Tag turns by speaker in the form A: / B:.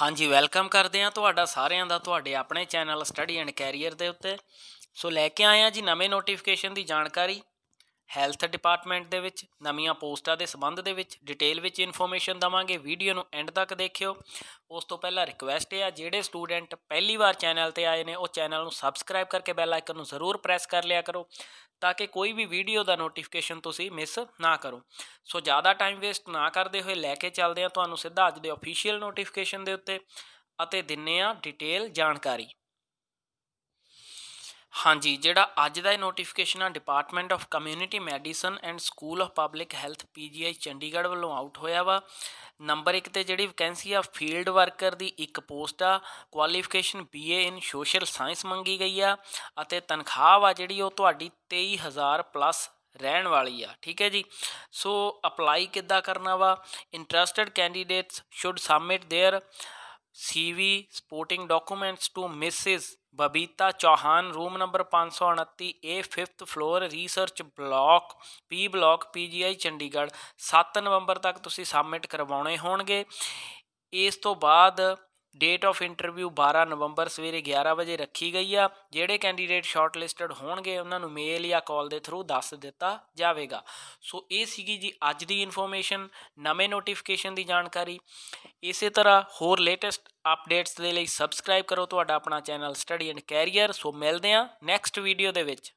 A: ਹਾਂਜੀ ਵੈਲਕਮ ਕਰਦੇ ਆ ਤੁਹਾਡਾ ਸਾਰਿਆਂ ਦਾ ਤੁਹਾਡੇ ਆਪਣੇ ਚੈਨਲ ਸਟੱਡੀ ਐਂਡ ਕੈਰੀਅਰ ਦੇ ਉੱਤੇ ਸੋ ਲੈ ਕੇ ਆਏ ਆ ਜੀ ਨਵੇਂ ਨੋਟੀਫਿਕੇਸ਼ਨ ਦੀ ਜਾਣਕਾਰੀ ਹੈਲਥ ਡਿਪਾਰਟਮੈਂਟ ਦੇ ਵਿੱਚ ਨਵੀਆਂ ਪੋਸਟਾਂ ਦੇ ਸੰਬੰਧ ਦੇ ਵਿੱਚ ਡਿਟੇਲ ਵਿੱਚ ਇਨਫੋਰਮੇਸ਼ਨ ਦਵਾਂਗੇ ਵੀਡੀਓ ਨੂੰ ਐਂਡ ਤੱਕ ਦੇਖਿਓ ਉਸ ਤੋਂ ਪਹਿਲਾਂ ਰਿਕੁਐਸਟ ਹੈ ਆ ਜਿਹੜੇ ਸਟੂਡੈਂਟ ਪਹਿਲੀ ਵਾਰ ਚੈਨਲ ਤੇ ਆਏ ਨੇ ਉਹ ਚੈਨਲ ਨੂੰ ਸਬਸਕ੍ਰਾਈਬ ਕਰਕੇ ਬੈਲ ਆਈਕਨ ਨੂੰ ਜ਼ਰੂਰ ਪ੍ਰੈਸ ਕਰ ਲਿਆ ਕਰੋ ਤਾਂ ਕਿ ਕੋਈ ਵੀ ਵੀਡੀਓ ਦਾ ਨੋਟੀਫਿਕੇਸ਼ਨ ਤੁਸੀਂ ਮਿਸ ਨਾ ਕਰੋ ਸੋ ਜ਼ਿਆਦਾ ਟਾਈਮ ਵੇਸਟ ਨਾ ਕਰਦੇ ਹੋਏ ਲੈ ਕੇ ਚੱਲਦੇ ਆ ਤੁਹਾਨੂੰ ਸਿੱਧਾ ਅੱਜ ਦੇ ਅਫੀਸ਼ੀਅਲ ਨੋਟੀਫਿਕੇਸ਼ਨ ਦੇ ਉੱਤੇ ਅਤੇ ਦਿੰਨੇ ਆ ਡਿਟੇਲ ਜਾਣਕਾਰੀ ਹਾਂਜੀ ਜਿਹੜਾ ਅੱਜ ਦਾ ਇਹ ਨੋਟੀਫਿਕੇਸ਼ਨ ਆ department of community medicine and school of public health PGI Chandigarh ਵੱਲੋਂ ਆਊਟ ਹੋਇਆ ਵਾ ਨੰਬਰ 1 ਤੇ ਜਿਹੜੀ ਵੈਕੈਂਸੀ ਆ ਫੀਲਡ ਵਰਕਰ ਦੀ ਇੱਕ ਪੋਸਟ ਆ qualification BA in social science ਮੰਗੀ ਗਈ ਆ ਅਤੇ ਤਨਖਾਹ ਆ ਜਿਹੜੀ ਉਹ ਤੁਹਾਡੀ 23000 ਪਲੱਸ ਰਹਿਣ ਵਾਲੀ ਆ ਠੀਕ ਹੈ ਜੀ ਸੋ ਅਪਲਾਈ ਕਿੱਦਾਂ ਕਰਨਾ ਵਾ interested candidates should submit their CV supporting documents to Mrs Babita Chauhan room number 529 A 5th floor research block P block PGI Chandigarh 7 ਨਵੰਬਰ ਤੱਕ ਤੁਸੀਂ ਸਬਮਿਟ ਕਰਵਾਉਣੇ ਹੋਣਗੇ ਇਸ ਤੋਂ ਬਾਅਦ ਡੇਟ ਆਫ ਇੰਟਰਵਿਊ 12 ਨਵੰਬਰ ਸਵੇਰੇ 11 ਵਜੇ ਰੱਖੀ ਗਈ ਆ ਜਿਹੜੇ ਕੈਂਡੀਡੇਟ ਸ਼ਾਰਟਲਿਸਟਡ ਹੋਣਗੇ ਉਹਨਾਂ ਨੂੰ ਮੇਲ ਜਾਂ ਕਾਲ ਦੇ ਥਰੂ ਦੱਸ ਦਿੱਤਾ ਜਾਵੇਗਾ ਸੋ ਇਹ ਸੀਗੀ ਜੀ ਅੱਜ ਦੀ ਇਨਫੋਰਮੇਸ਼ਨ ਨਵੇਂ ਨੋਟੀਫਿਕੇਸ਼ਨ ਦੀ ਜਾਣਕਾਰੀ ਇਸੇ ਤਰ੍ਹਾਂ ਹੋਰ ਲੇਟੈਸਟ ਅਪਡੇਟਸ ਦੇ ਲਈ ਸਬਸਕ੍ਰਾਈਬ ਕਰੋ ਤੁਹਾਡਾ ਆਪਣਾ channel study and career so ਮਿਲਦੇ ਆ ਨੈਕਸਟ ਵੀਡੀਓ ਦੇ ਵਿੱਚ